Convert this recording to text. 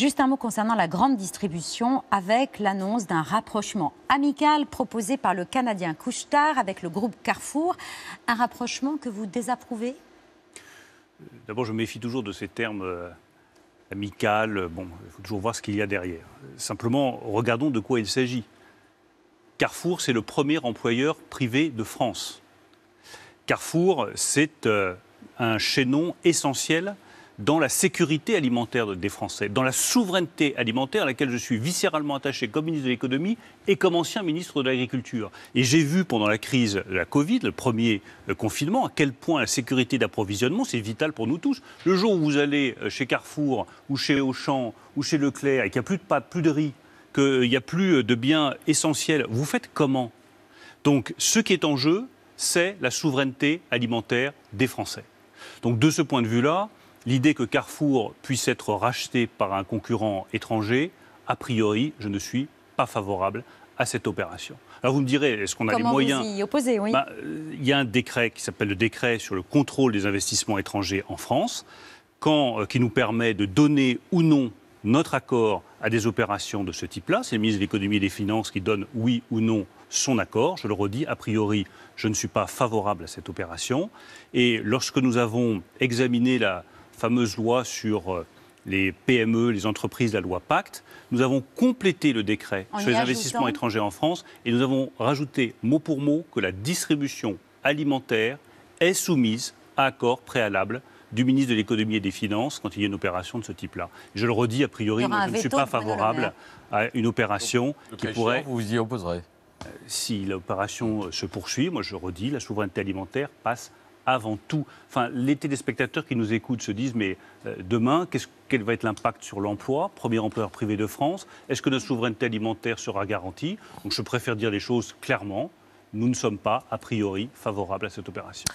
Juste un mot concernant la grande distribution avec l'annonce d'un rapprochement amical proposé par le Canadien Couchetard avec le groupe Carrefour. Un rapprochement que vous désapprouvez D'abord, je méfie toujours de ces termes euh, amical. Bon, il faut toujours voir ce qu'il y a derrière. Simplement, regardons de quoi il s'agit. Carrefour, c'est le premier employeur privé de France. Carrefour, c'est euh, un chaînon essentiel dans la sécurité alimentaire des Français, dans la souveraineté alimentaire à laquelle je suis viscéralement attaché comme ministre de l'économie et comme ancien ministre de l'Agriculture. Et j'ai vu pendant la crise de la Covid, le premier euh, confinement, à quel point la sécurité d'approvisionnement, c'est vital pour nous tous. Le jour où vous allez euh, chez Carrefour ou chez Auchan ou chez Leclerc et qu'il n'y a plus de pâtes, plus de riz, qu'il n'y a plus euh, de biens essentiels, vous faites comment Donc ce qui est en jeu, c'est la souveraineté alimentaire des Français. Donc de ce point de vue-là, l'idée que Carrefour puisse être racheté par un concurrent étranger, a priori, je ne suis pas favorable à cette opération. Alors vous me direz, est-ce qu'on a les moyens opposer, oui. Ben, il y a un décret qui s'appelle le décret sur le contrôle des investissements étrangers en France, quand, euh, qui nous permet de donner ou non notre accord à des opérations de ce type-là. C'est le ministre de l'économie et des finances qui donne oui ou non son accord. Je le redis, a priori, je ne suis pas favorable à cette opération. Et lorsque nous avons examiné la, fameuse loi sur euh, les PME, les entreprises, la loi Pacte. Nous avons complété le décret sur les investissements étrangers en France et nous avons rajouté mot pour mot que la distribution alimentaire est soumise à accord préalable du ministre de l'économie et des finances quand il y a une opération de ce type-là. Je le redis, a priori, je ne suis pas favorable à une opération qui pourrait... Vous vous y opposerez euh, Si l'opération euh, se poursuit, moi je redis, la souveraineté alimentaire passe avant tout. Enfin, les téléspectateurs qui nous écoutent se disent mais euh, demain, quel va être l'impact sur l'emploi Premier employeur privé de France. Est-ce que notre souveraineté alimentaire sera garantie je préfère dire les choses clairement. Nous ne sommes pas, a priori, favorables à cette opération.